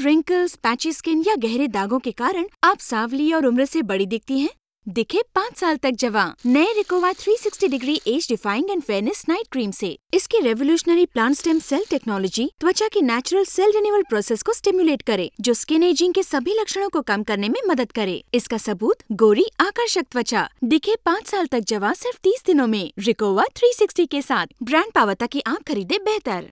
wrinkles patchy skin या गहरे दागों के कारण आप सावली और उम्र से बड़ी दिखती हैं दिखे पाँच साल तक जवा नए रिकोवा 360 degree age defying and fairness night cream से इसकी revolutionary plant stem cell technology त्वचा के नेचुरल सेल रिन्यूअल प्रोसेस को स्टिमुलेट करे जो स्किन एजिंग के सभी लक्षणों को कम करने में मदद करे इसका सबूत गोरी आकर्षक त्वचा दिखे पाँच साल तक जवा सिर्फ तीस दिनों में रिकोवा थ्री के साथ ब्रांड पावता की आप खरीदे बेहतर